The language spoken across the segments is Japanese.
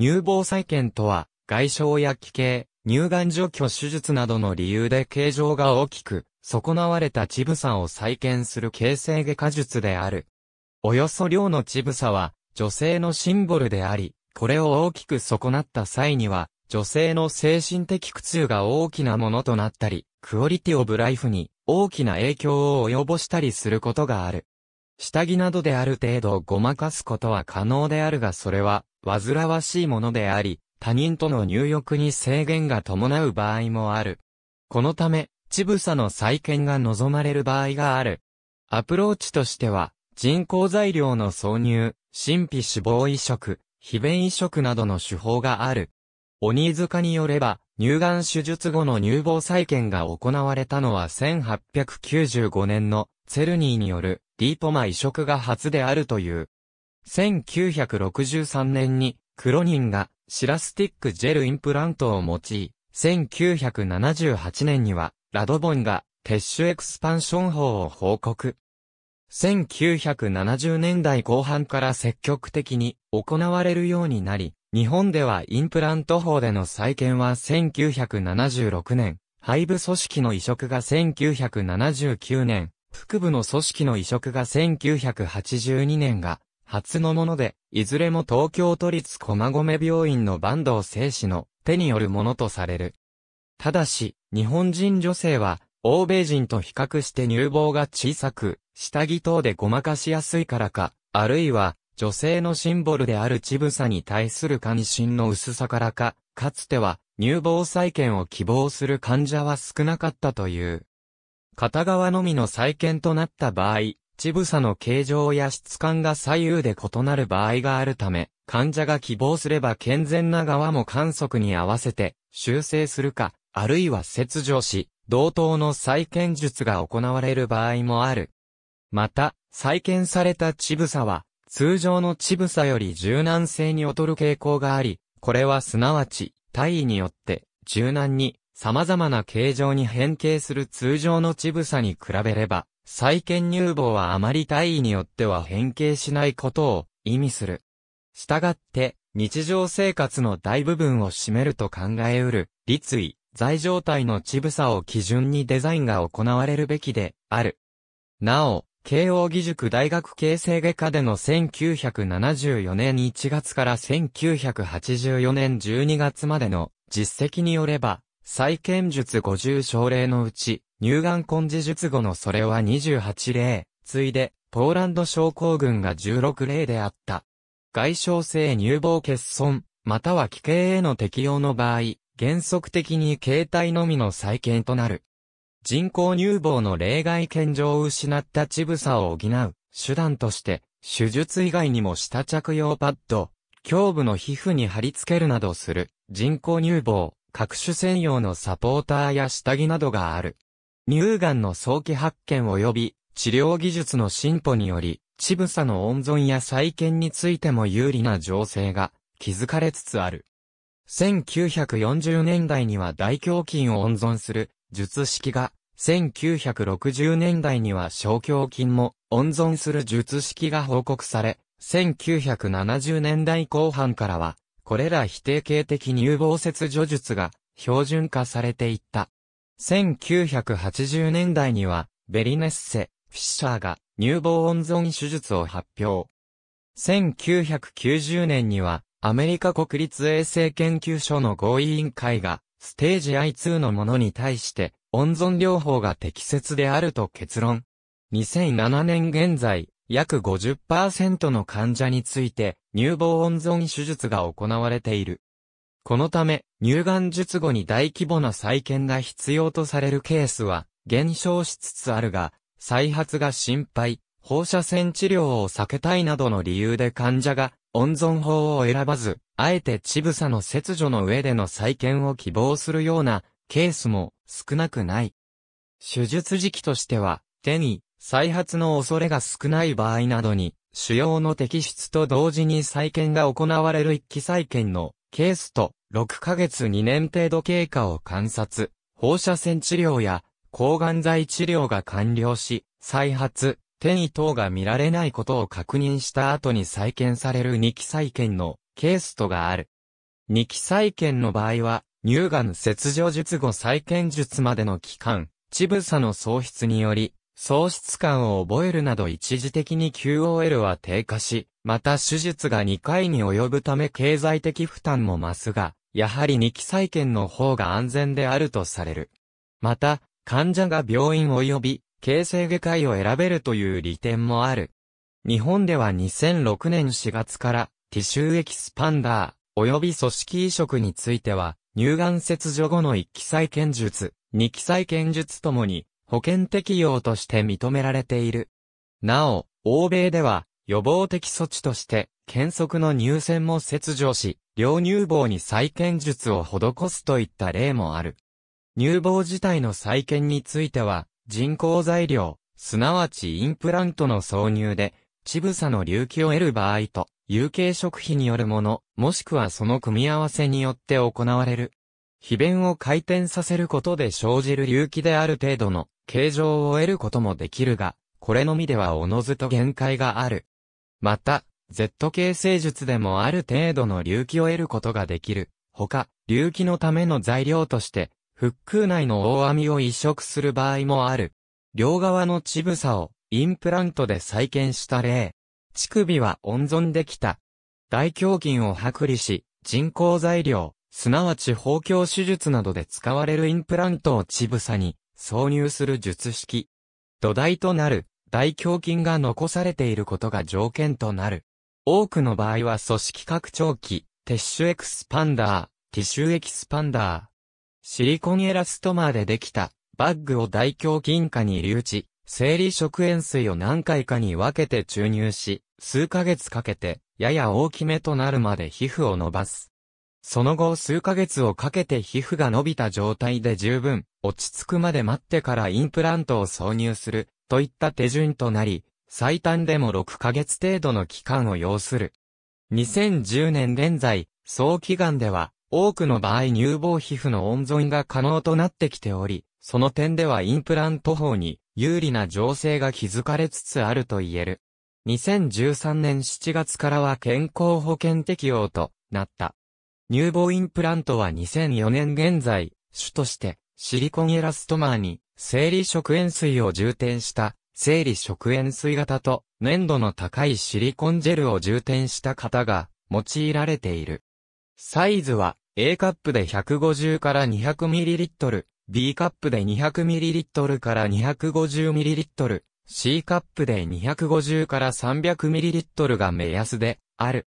乳房再建とは、外傷や奇形、乳がん除去手術などの理由で形状が大きく、損なわれた乳房を再建する形成外科術である。およそ量の乳房は、女性のシンボルであり、これを大きく損なった際には、女性の精神的苦痛が大きなものとなったり、クオリティオブライフに大きな影響を及ぼしたりすることがある。下着などである程度ごまかすことは可能であるがそれは煩わしいものであり、他人との入浴に制限が伴う場合もある。このため、ちぶさの再建が望まれる場合がある。アプローチとしては、人工材料の挿入、神秘脂肪移植、非弁移植などの手法がある。鬼塚によれば、乳がん手術後の乳房再建が行われたのは1895年のツェルニーによるディーポマ移植が初であるという。1963年にクロニンがシラスティックジェルインプラントを用い、1978年にはラドボンがテッシュエクスパンション法を報告。1970年代後半から積極的に行われるようになり、日本ではインプラント法での再建は1976年、背部組織の移植が1979年、腹部の組織の移植が1982年が初のもので、いずれも東京都立駒込病院の坂東生子の手によるものとされる。ただし、日本人女性は、欧米人と比較して乳房が小さく、下着等でごまかしやすいからか、あるいは、女性のシンボルである乳房に対する関心の薄さからか、かつては、乳房再建を希望する患者は少なかったという。片側のみの再建となった場合、乳房の形状や質感が左右で異なる場合があるため、患者が希望すれば健全な側も観測に合わせて修正するか、あるいは切除し、同等の再建術が行われる場合もある。また、再建された乳房は、通常の乳房より柔軟性に劣る傾向があり、これはすなわち、体位によって柔軟に様々な形状に変形する通常の乳房に比べれば、再建入房はあまり体位によっては変形しないことを意味する。したがって、日常生活の大部分を占めると考えうる、立位、在状態のちぶさを基準にデザインが行われるべきである。なお、慶応義塾大学形成外科での1974年1月から1984年12月までの実績によれば、再建術50症例のうち、乳がん根治術後のそれは28例、ついで、ポーランド症候群が16例であった。外傷性乳房欠損、または奇形への適用の場合、原則的に携帯のみの再建となる。人工乳房の例外健常を失った乳房を補う手段として、手術以外にも下着用パッド、胸部の皮膚に貼り付けるなどする人工乳房、各種専用のサポーターや下着などがある。乳がんの早期発見及び治療技術の進歩により、乳房の温存や再建についても有利な情勢が築かれつつある。1940年代には大胸筋を温存する術式が、1960年代には小胸筋も温存する術式が報告され、1970年代後半からは、これら否定形的乳房切除術が標準化されていった。1980年代には、ベリネッセ、フィッシャーが乳房温存手術を発表。1990年には、アメリカ国立衛生研究所の合意委員会が、ステージ I2 のものに対して、温存療法が適切であると結論。2007年現在、約50%の患者について、乳房温存手術が行われている。このため、乳がん術後に大規模な再建が必要とされるケースは減少しつつあるが、再発が心配、放射線治療を避けたいなどの理由で患者が温存法を選ばず、あえて乳房の切除の上での再建を希望するようなケースも少なくない。手術時期としては、手に再発の恐れが少ない場合などに、腫瘍の摘出と同時に再建が行われる一期再建のケースと6ヶ月2年程度経過を観察、放射線治療や抗がん剤治療が完了し、再発、転移等が見られないことを確認した後に再建される2期再建のケースとがある。2期再建の場合は、乳がん切除術後再建術までの期間、ちぶさの喪失により、喪失感を覚えるなど一時的に QOL は低下し、また手術が2回に及ぶため経済的負担も増すが、やはり2期再建の方が安全であるとされる。また、患者が病院及び、形成外科医を選べるという利点もある。日本では2006年4月から、ティシューエキスパンダー、及び組織移植については、乳がん切除後の1期再建術、2期再建術ともに、保険適用として認められている。なお、欧米では、予防的措置として、検測の入選も切除し、両乳房に再建術を施すといった例もある。乳房自体の再建については、人工材料、すなわちインプラントの挿入で、乳房の隆起を得る場合と、有形食費によるもの、もしくはその組み合わせによって行われる。皮弁を回転させることで生じる隆起である程度の形状を得ることもできるが、これのみではおのずと限界がある。また、Z 形成術でもある程度の隆起を得ることができる。ほか、隆起のための材料として、腹腔内の大網を移植する場合もある。両側の乳房をインプラントで再建した例。乳首は温存できた。大胸筋を剥離し、人工材料、すなわち包胸手術などで使われるインプラントを乳房に挿入する術式。土台となる大胸筋が残されていることが条件となる。多くの場合は組織拡張器、ティッシュエクスパンダー、ティッシュエキスパンダー。シリコンエラストマーでできたバッグを大胸筋下に留置、生理食塩水を何回かに分けて注入し、数ヶ月かけて、やや大きめとなるまで皮膚を伸ばす。その後数ヶ月をかけて皮膚が伸びた状態で十分、落ち着くまで待ってからインプラントを挿入する、といった手順となり、最短でも6ヶ月程度の期間を要する。2010年現在、早期癌では、多くの場合乳房皮膚の温存が可能となってきており、その点ではインプラント法に有利な情勢が築かれつつあると言える。2013年7月からは健康保険適用となった。乳房インプラントは2004年現在、主としてシリコンエラストマーに生理食塩水を充填した生理食塩水型と粘度の高いシリコンジェルを充填した型が用いられている。サイズは A カップで150から 200ml、B カップで 200ml から 250ml、C カップで250から 300ml が目安である。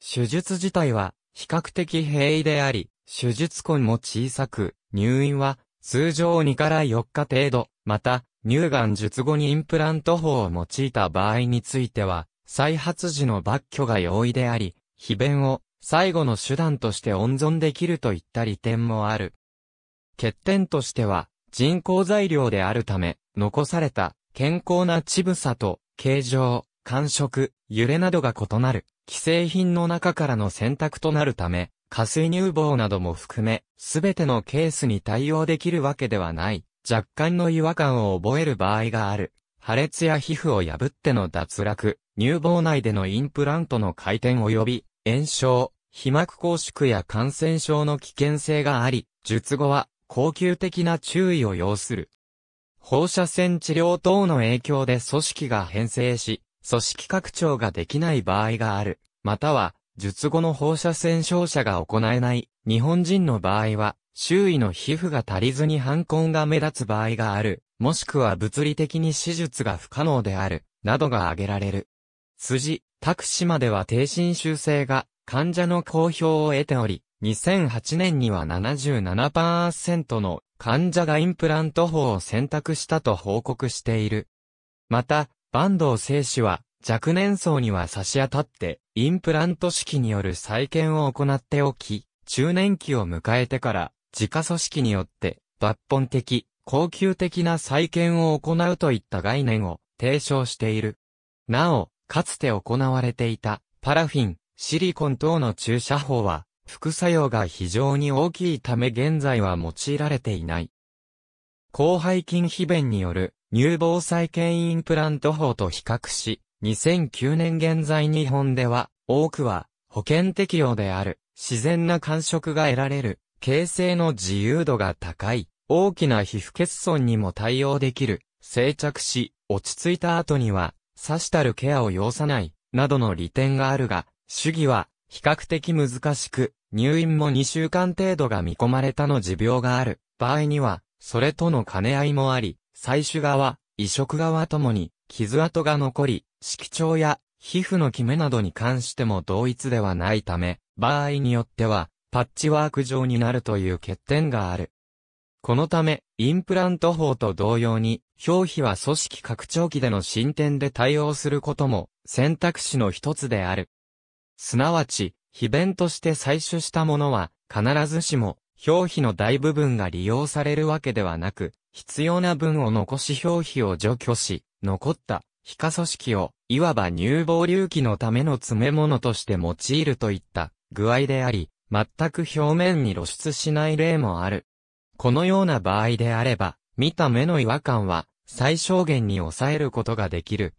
手術自体は比較的平易であり、手術痕も小さく、入院は通常2から4日程度、また乳がん術後にインプラント法を用いた場合については、再発時の抜去が容易であり、非便を最後の手段として温存できるといった利点もある。欠点としては、人工材料であるため、残された健康な乳房と形状、感触、揺れなどが異なる、既製品の中からの選択となるため、下水乳房なども含め、すべてのケースに対応できるわけではない。若干の違和感を覚える場合がある。破裂や皮膚を破っての脱落、乳房内でのインプラントの回転及び炎症、皮膜拘縮や感染症の危険性があり、術後は恒久的な注意を要する。放射線治療等の影響で組織が変性し、組織拡張ができない場合がある。または、術後の放射線照射が行えない日本人の場合は、周囲の皮膚が足りずに反根が目立つ場合がある、もしくは物理的に手術が不可能である、などが挙げられる。辻、拓司までは低侵襲性が患者の公表を得ており、2008年には77%の患者がインプラント法を選択したと報告している。また、坂東生氏は若年層には差し当たって、インプラント式による再建を行っておき、中年期を迎えてから自家組織によって抜本的、恒久的な再建を行うといった概念を提唱している。なお、かつて行われていたパラフィン、シリコン等の注射法は副作用が非常に大きいため現在は用いられていない。広背筋皮弁による乳房再建インプラント法と比較し、2009年現在日本では多くは保険適用である自然な感触が得られる形成の自由度が高い、大きな皮膚欠損にも対応できる、静着し、落ち着いた後には、刺したるケアを要さない、などの利点があるが、主義は、比較的難しく、入院も2週間程度が見込まれたの持病がある、場合には、それとの兼ね合いもあり、採取側、移植側ともに、傷跡が残り、色調や皮膚のキメなどに関しても同一ではないため、場合によっては、パッチワーク状になるという欠点がある。このため、インプラント法と同様に、表皮は組織拡張器での進展で対応することも選択肢の一つである。すなわち、非弁として採取したものは、必ずしも、表皮の大部分が利用されるわけではなく、必要な分を残し表皮を除去し、残った皮下組織を、いわば乳房隆起のための詰め物として用いるといった具合であり、全く表面に露出しない例もある。このような場合であれば、見た目の違和感は最小限に抑えることができる。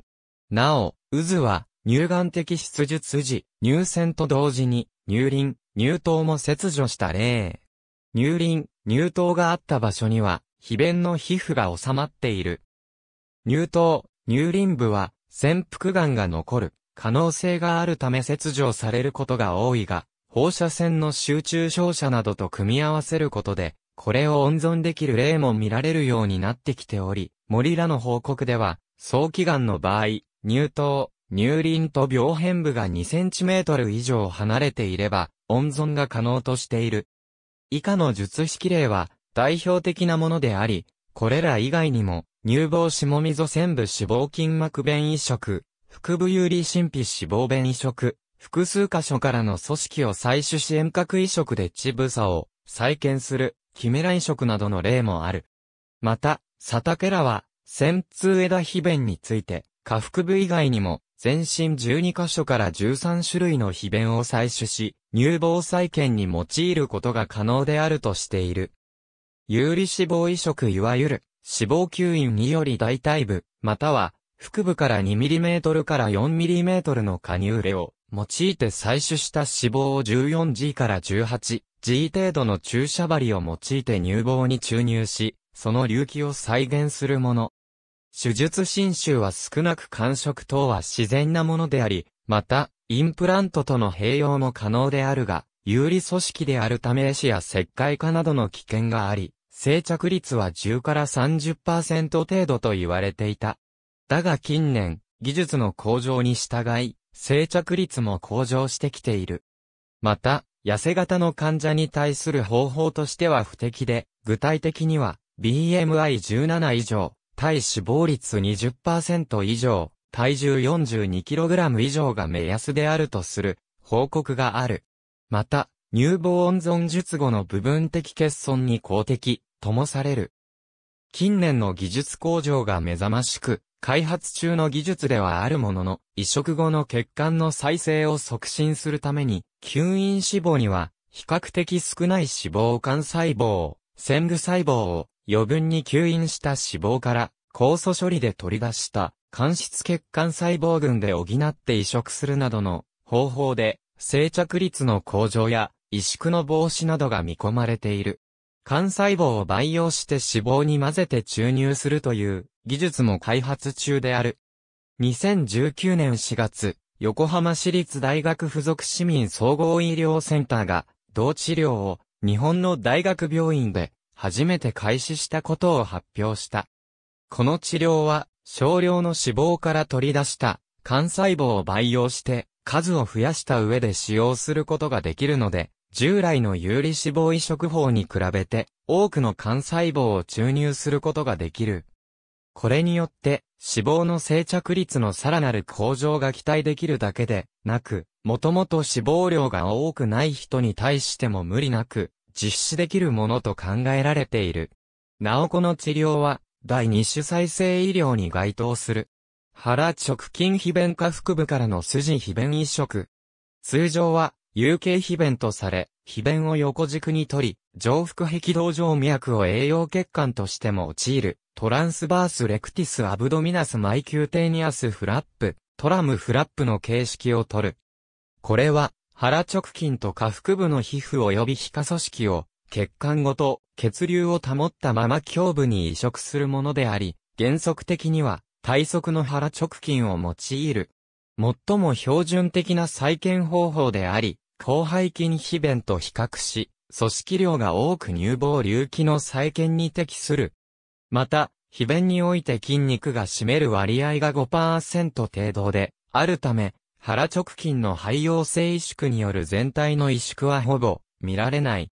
なお、渦は乳眼的出術時、乳腺と同時に乳輪、乳頭も切除した例。乳輪、乳頭があった場所には、皮弁の皮膚が収まっている。乳頭、乳輪部は潜伏癌が残る可能性があるため切除されることが多いが、放射線の集中照射などと組み合わせることで、これを温存できる例も見られるようになってきており、森らの報告では、早期癌の場合、乳頭、乳輪と病変部が 2cm 以上離れていれば、温存が可能としている。以下の術式例は、代表的なものであり、これら以外にも、乳房下溝線部脂肪筋膜弁移植、腹部有利神秘脂肪弁移植、複数箇所からの組織を採取し遠隔移植でブサを再建する、キメラ移植などの例もある。また、サタケラは、尖通枝皮弁について、下腹部以外にも、全身12箇所から13種類の皮弁を採取し、乳房再建に用いることが可能であるとしている。有利脂肪移植いわゆる、脂肪吸引により大腿部、または、腹部から 2mm から 4mm の加入量、用いて採取した脂肪を 14G から 18G 程度の注射針を用いて乳房に注入し、その隆起を再現するもの。手術侵襲は少なく感触等は自然なものであり、また、インプラントとの併用も可能であるが、有利組織であるため死や石灰化などの危険があり、生着率は10から30%程度と言われていた。だが近年、技術の向上に従い、生着率も向上してきている。また、痩せ型の患者に対する方法としては不適で、具体的には、BMI17 以上、体脂肪率20%以上、体重 42kg 以上が目安であるとする報告がある。また、乳房温存術後の部分的欠損に公的ともされる。近年の技術向上が目覚ましく、開発中の技術ではあるものの、移植後の血管の再生を促進するために、吸引脂肪には、比較的少ない脂肪幹細胞、線具細胞を余分に吸引した脂肪から酵素処理で取り出した間質血管細胞群で補って移植するなどの方法で生着率の向上や萎縮の防止などが見込まれている。幹細胞を培養して脂肪に混ぜて注入するという技術も開発中である。2019年4月、横浜市立大学附属市民総合医療センターが、同治療を日本の大学病院で初めて開始したことを発表した。この治療は少量の脂肪から取り出した幹細胞を培養して数を増やした上で使用することができるので、従来の有利脂肪移植法に比べて多くの幹細胞を注入することができるこれによって、脂肪の生着率のさらなる向上が期待できるだけで、なく、もともと脂肪量が多くない人に対しても無理なく、実施できるものと考えられている。なおこの治療は、第二種再生医療に該当する。腹直筋皮弁下腹部からの筋皮弁移植。通常は、有形皮弁とされ、皮弁を横軸に取り、上腹壁道上脈を栄養血管としても陥るトランスバースレクティスアブドミナスマイキューテーニアスフラップ、トラムフラップの形式をとる。これは、腹直筋と下腹部の皮膚及び皮下組織を、血管ごと血流を保ったまま胸部に移植するものであり、原則的には、体側の腹直筋を用いる。最も標準的な再建方法であり、広背筋皮弁と比較し、組織量が多く乳房隆起の再建に適するまた、皮弁において筋肉が占める割合が5%程度で、あるため、腹直筋の肺陽性萎縮による全体の萎縮はほぼ見られない。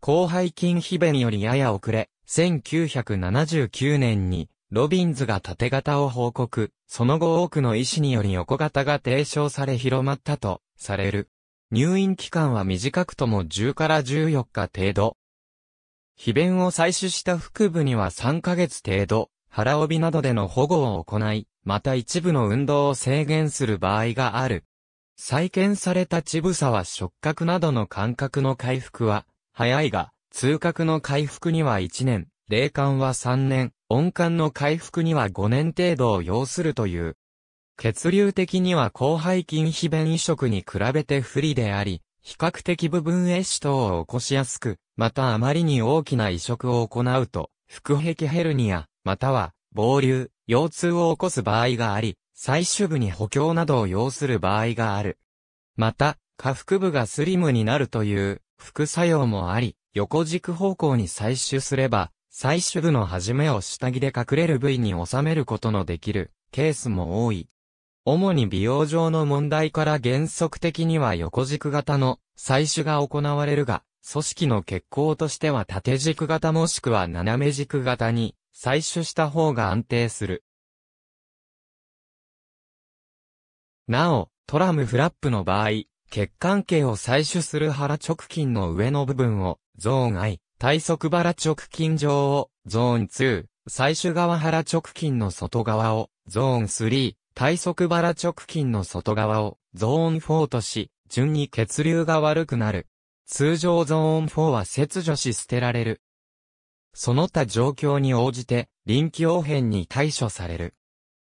後背筋皮弁よりやや遅れ、1979年にロビンズが縦型を報告、その後多くの医師により横型が提唱され広まったとされる。入院期間は短くとも10から14日程度、皮弁を採取した腹部には3ヶ月程度、腹帯などでの保護を行い、また一部の運動を制限する場合がある。再建された乳房は触覚などの感覚の回復は、早いが、痛覚の回復には1年、霊感は3年、音感の回復には5年程度を要するという。血流的には広背筋皮弁移植に比べて不利であり、比較的部分壊死等を起こしやすく、またあまりに大きな移植を行うと、腹壁ヘルニア、または、暴流、腰痛を起こす場合があり、最終部に補強などを要する場合がある。また、下腹部がスリムになるという副作用もあり、横軸方向に採取すれば、採取部の始めを下着で隠れる部位に収めることのできるケースも多い。主に美容上の問題から原則的には横軸型の採取が行われるが、組織の血行としては縦軸型もしくは斜め軸型に採取した方が安定する。なお、トラムフラップの場合、血管系を採取する腹直筋の上の部分をゾーン外、体側腹直筋上をゾーン2、採取側腹直筋の外側をゾーン3、体側腹直筋の外側をゾーン4とし、順に血流が悪くなる。通常ゾーン4は切除し捨てられる。その他状況に応じて、臨機応変に対処される。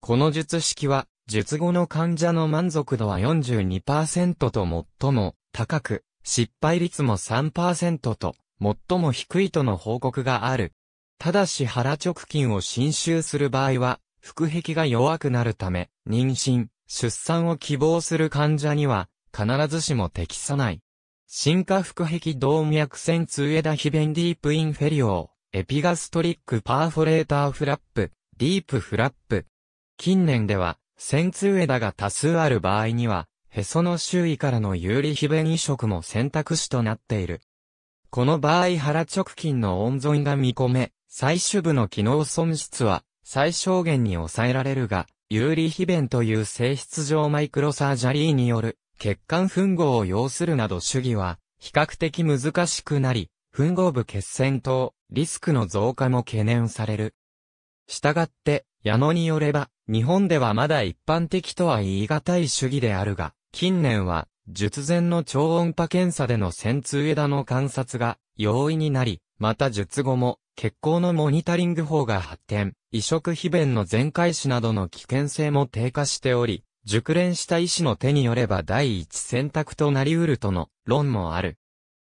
この術式は、術後の患者の満足度は42%と最も高く、失敗率も3%と最も低いとの報告がある。ただし腹直筋を侵襲する場合は、腹壁が弱くなるため、妊娠、出産を希望する患者には、必ずしも適さない。進化腹壁動脈線通枝皮弁ディープインフェリオー、エピガストリックパーフォレーターフラップ、ディープフラップ。近年では、線通枝が多数ある場合には、へその周囲からの有利皮弁移植も選択肢となっている。この場合腹直筋の温存が見込め、最終部の機能損失は最小限に抑えられるが、有利皮弁という性質上マイクロサージャリーによる血管吻合を要するなど主義は、比較的難しくなり、吻合部血栓等、リスクの増加も懸念される。したがって、矢野によれば、日本ではまだ一般的とは言い難い主義であるが、近年は、術前の超音波検査での線通枝の観察が容易になり、また術後も、血行のモニタリング法が発展、移植皮弁の全開始などの危険性も低下しており、熟練した医師の手によれば第一選択となり得るとの論もある。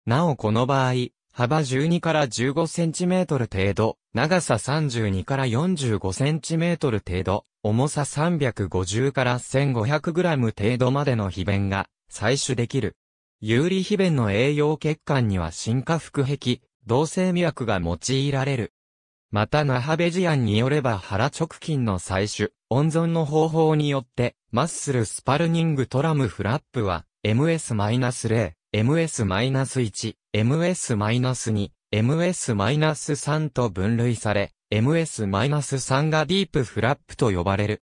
なおこの場合、幅12から15センチメートル程度、長さ32から45センチメートル程度、重さ350から1500グラム程度までの皮弁が採取できる。有利皮弁の栄養血管には進化腹壁、同性脈が用いられる。またナハベジアンによれば腹直筋の採取、温存の方法によって、マッスルスパルニングトラムフラップは、ms-0、ms-1、ms-2、ms-3 と分類され、ms-3 がディープフラップと呼ばれる。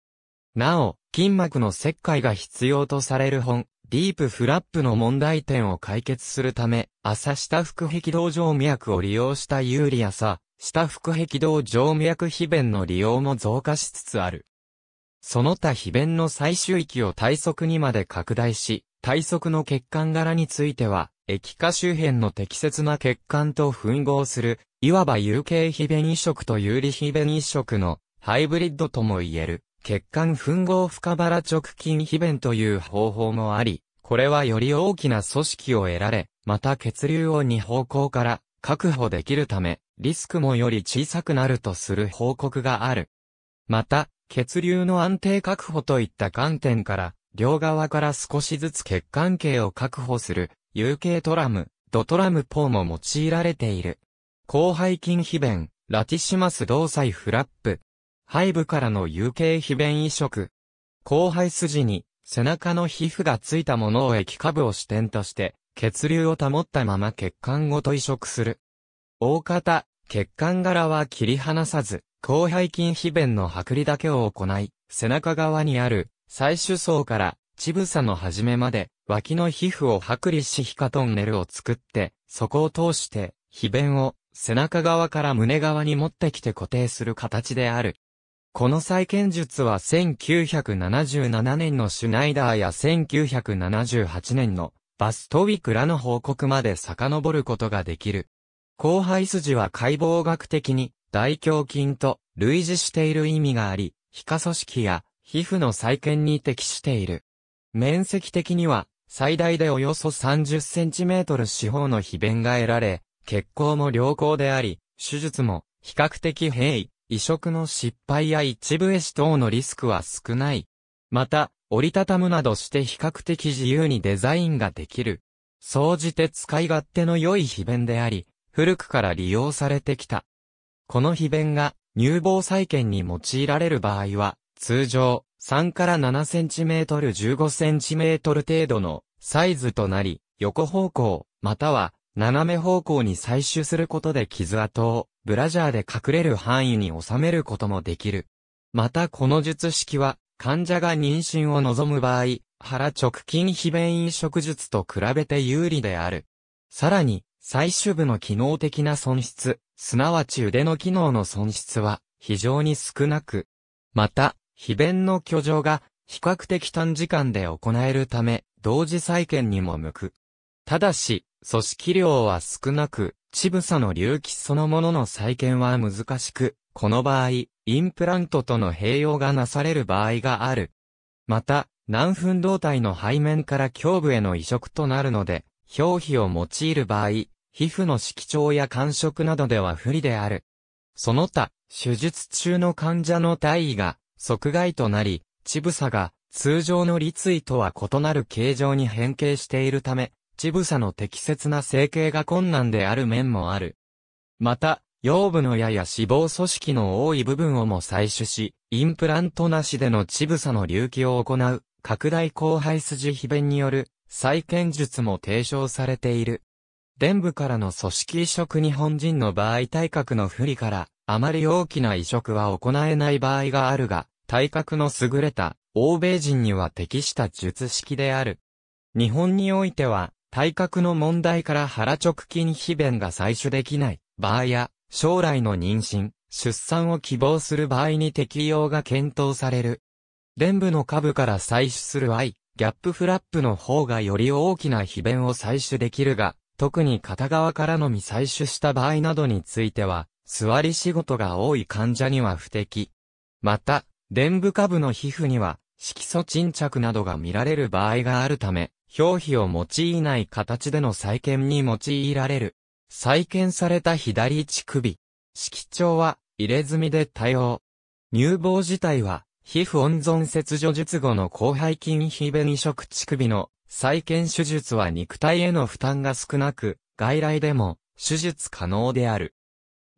なお、筋膜の切開が必要とされる本、ディープフラップの問題点を解決するため、朝下腹壁道上脈を利用した有利やさ、下腹壁道上脈皮弁の利用も増加しつつある。その他非弁の最終域を体側にまで拡大し、体側の血管柄については、液化周辺の適切な血管と吻合する、いわば有形非弁移植と有利非弁移植のハイブリッドとも言える、血管吻合深腹直筋非弁という方法もあり、これはより大きな組織を得られ、また血流を2方向から確保できるため、リスクもより小さくなるとする報告がある。また、血流の安定確保といった観点から、両側から少しずつ血管系を確保する、有形トラム、ドトラムポーも用いられている。広背筋皮弁、ラティシマス動作フラップ。背部からの有形皮弁移植。広背筋に、背中の皮膚がついたものを液下部を支点として、血流を保ったまま血管ごと移植する。大方、血管柄は切り離さず、後背筋皮弁の剥離だけを行い、背中側にある、採取層から、乳房の始めまで、脇の皮膚を剥離し皮下トンネルを作って、そこを通して、皮弁を、背中側から胸側に持ってきて固定する形である。この再建術は1977年のシュナイダーや1978年のバストウィクラの報告まで遡ることができる。後輩筋は解剖学的に大胸筋と類似している意味があり、皮下組織や皮膚の再建に適している。面積的には最大でおよそ 30cm 四方の皮弁が得られ、血行も良好であり、手術も比較的平易、移植の失敗や一部壊死等のリスクは少ない。また、折りたたむなどして比較的自由にデザインができる。総じて使い勝手の良い皮弁であり、古くから利用されてきた。この非弁が乳房再建に用いられる場合は、通常3から7センチメートル15センチメートル程度のサイズとなり、横方向、または斜め方向に採取することで傷跡をブラジャーで隠れる範囲に収めることもできる。またこの術式は患者が妊娠を望む場合、腹直筋非弁移植術と比べて有利である。さらに、最終部の機能的な損失、すなわち腕の機能の損失は非常に少なく、また、非弁の居上が比較的短時間で行えるため、同時再建にも向く。ただし、組織量は少なく、チブサの隆起そのものの再建は難しく、この場合、インプラントとの併用がなされる場合がある。また、南粉胴体の背面から胸部への移植となるので、表皮を用いる場合、皮膚の色調や感触などでは不利である。その他、手術中の患者の体位が即外となり、乳房が通常の立位とは異なる形状に変形しているため、乳房の適切な整形が困難である面もある。また、腰部のやや脂肪組織の多い部分をも採取し、インプラントなしでの乳房の隆起を行う、拡大後輩筋皮弁による再建術も提唱されている。伝部からの組織移植日本人の場合体格の不利から、あまり大きな移植は行えない場合があるが、体格の優れた、欧米人には適した術式である。日本においては、体格の問題から腹直筋皮弁が採取できない場合や、将来の妊娠、出産を希望する場合に適用が検討される。伝部の下部から採取する愛、ギャップフラップの方がより大きな皮弁を採取できるが、特に片側からのみ採取した場合などについては、座り仕事が多い患者には不適。また、電部下部の皮膚には、色素沈着などが見られる場合があるため、表皮を用いない形での再建に用いられる。再建された左乳首。色調は入れ墨で対応。乳房自体は皮膚温存切除術後の広背筋皮弁移植乳首の再建手術は肉体への負担が少なく、外来でも手術可能である。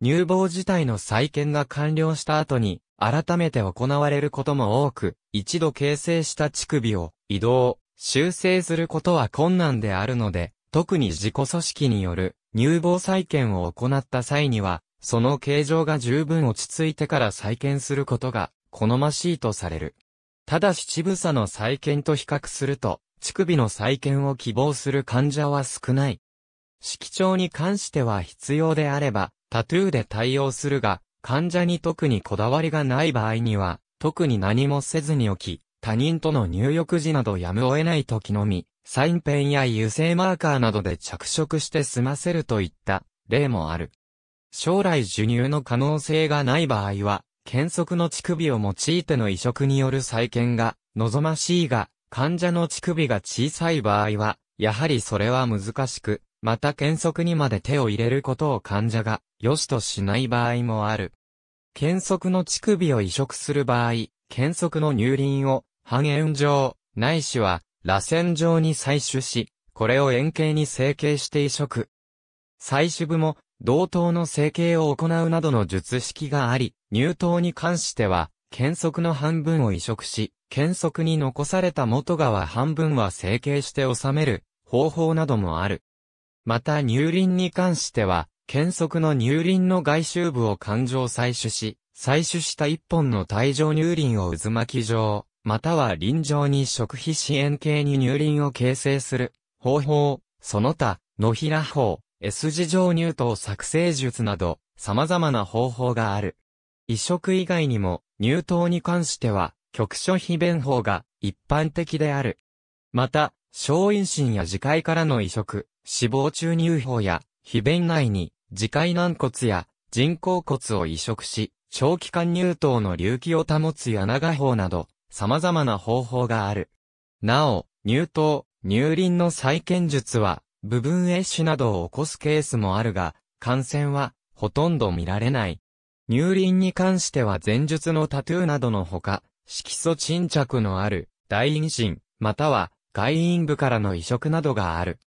乳房自体の再建が完了した後に、改めて行われることも多く、一度形成した乳首を移動、修正することは困難であるので、特に自己組織による乳房再建を行った際には、その形状が十分落ち着いてから再建することが好ましいとされる。ただし乳房の再建と比較すると、乳首の再建を希望する患者は少ない。色調に関しては必要であれば、タトゥーで対応するが、患者に特にこだわりがない場合には、特に何もせずに置き、他人との入浴時などやむを得ない時のみ、サインペンや油性マーカーなどで着色して済ませるといった例もある。将来授乳の可能性がない場合は、検測の乳首を用いての移植による再建が望ましいが、患者の乳首が小さい場合は、やはりそれは難しく、また検測にまで手を入れることを患者が良しとしない場合もある。検測の乳首を移植する場合、検測の乳輪を半円状、ないしは螺旋状に採取し、これを円形に成形して移植。採取部も同等の整形を行うなどの術式があり、乳頭に関しては、検測の半分を移植し、検測に残された元側半分は整形して収める方法などもある。また乳輪に関しては、検測の乳輪の外周部を環状採取し、採取した一本の体状乳輪を渦巻き状、または輪状に食皮支援系に乳輪を形成する方法、その他、野平法、S 字状乳頭作成術など、様々な方法がある。移植以外にも、乳頭に関しては、局所非弁法が一般的である。また、小陰唇や磁界からの移植、脂肪中乳法や、非弁内に、磁界軟骨や人工骨を移植し、長期間乳頭の隆起を保つ柳画法など、様々な方法がある。なお、乳頭、乳輪の再建術は、部分越死などを起こすケースもあるが、感染はほとんど見られない。乳輪に関しては前述のタトゥーなどのほか、色素沈着のある大陰唇、または外陰部からの移植などがある。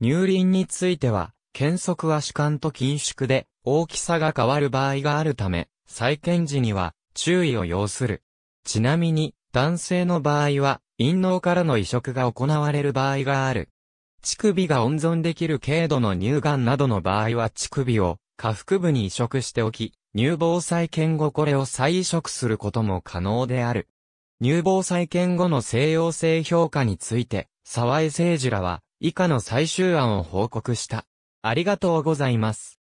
乳輪については、検測は主観と緊縮で大きさが変わる場合があるため、再検時には注意を要する。ちなみに、男性の場合は、陰嚢からの移植が行われる場合がある。乳首が温存できる軽度の乳がんなどの場合は乳首を下腹部に移植しておき、乳房再建後これを再移植することも可能である。乳房再建後の西洋性評価について、沢井誠二らは以下の最終案を報告した。ありがとうございます。